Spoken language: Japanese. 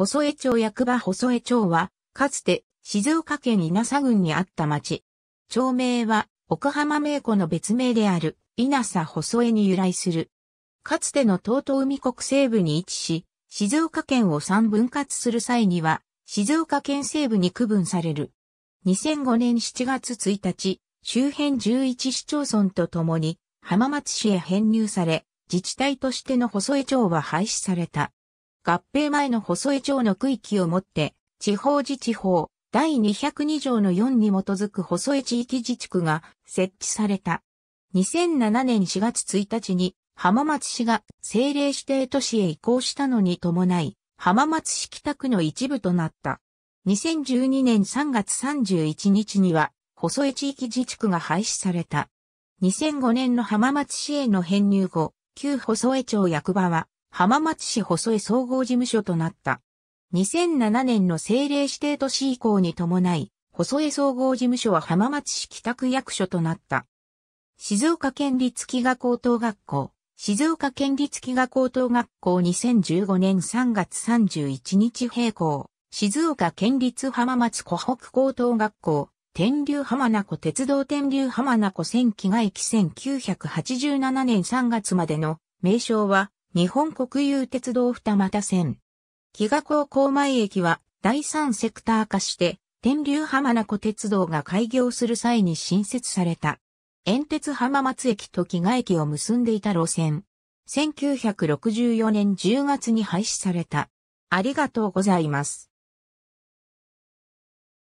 細江町役場細江町は、かつて静岡県稲佐郡にあった町。町名は、奥浜名湖の別名である稲佐細江に由来する。かつての東東海国西部に位置し、静岡県を三分割する際には、静岡県西部に区分される。2005年7月1日、周辺11市町村とともに浜松市へ編入され、自治体としての細江町は廃止された。合併前の細江町の区域をもって、地方自治法第202条の4に基づく細江地域自治区が設置された。2007年4月1日に浜松市が政令指定都市へ移行したのに伴い、浜松市北区の一部となった。2012年3月31日には、細江地域自治区が廃止された。2005年の浜松市への編入後、旧細江町役場は、浜松市細江総合事務所となった。2007年の政令指定都市移行に伴い、細江総合事務所は浜松市北区役所となった。静岡県立木賀高等学校、静岡県立木賀高等学校2015年3月31日閉校、静岡県立浜松湖北高等学校、天竜浜名湖鉄道天竜浜名湖線木賀駅1987年3月までの名称は日本国有鉄道二股線。木賀港港前駅は第三セクター化して天竜浜名湖鉄道が開業する際に新設された。遠鉄浜松駅と木賀駅を結んでいた路線。1964年10月に廃止された。ありがとうございます。